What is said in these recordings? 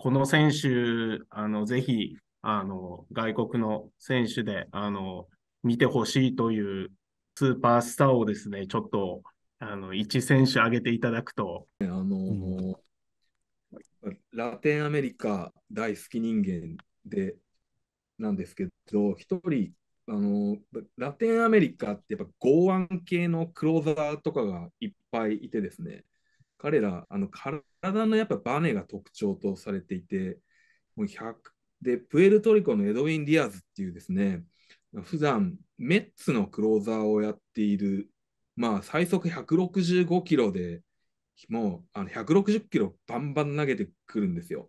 この選手、あの、ぜひ、あの、外国の選手で、あの、見てほしいというスーパースターをですね、ちょっと、あの、1選手挙げていただくと。あのうん、ラテンアメリカ大好き人間で、なんですけど、一人、あのラテンアメリカってやっぱ剛腕系のクローザーとかがいっぱいいてですね、彼ら、あの体のやっぱバネが特徴とされていて、もう100で、プエルトリコのエドウィン・ディアズっていうですね、普段メッツのクローザーをやっている、まあ、最速165キロで、もうあの160キロバンバン投げてくるんですよ。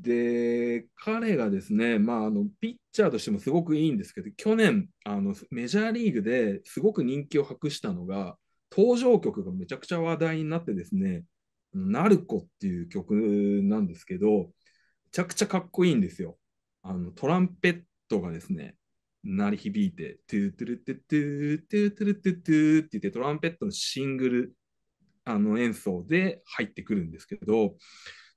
で、彼がですね、まあ、あのピッチャーとしてもすごくいいんですけど、去年、あのメジャーリーグですごく人気を博したのが、登場曲がめちゃくちゃ話題になってですね、ナルコっていう曲なんですけど、めちゃくちゃかっこいいんですよ。あのトランペットがですね、鳴り響いて、トゥートゥルトゥトゥトゥトゥルトゥトゥって言って、トランペットのシングルあの演奏で入ってくるんですけど、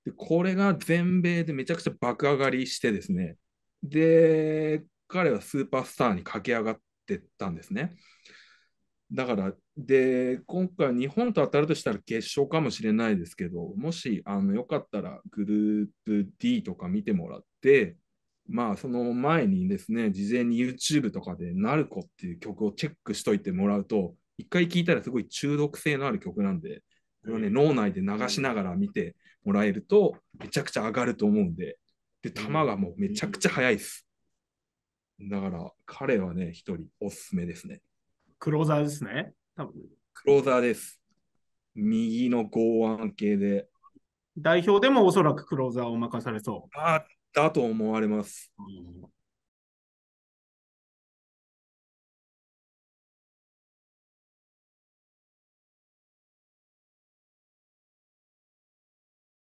でこれが全米でめちゃくちゃ爆上がりしてですね、で、彼はスーパースターに駆け上がってったんですね。だから、で、今回、日本と当たるとしたら決勝かもしれないですけど、もしあのよかったらグループ D とか見てもらって、まあ、その前にですね、事前に YouTube とかで、ナルコっていう曲をチェックしといてもらうと、一回聴いたらすごい中毒性のある曲なんで、これをね、脳内で流しながら見てもらえると、めちゃくちゃ上がると思うんで、で、球がもうめちゃくちゃ速いです。だから、彼はね、一人おすすめですね。クローザーですね。多分クローザーです。右の剛腕系で。代表でもおそらくクローザーを任されそう。あだと思われます。うん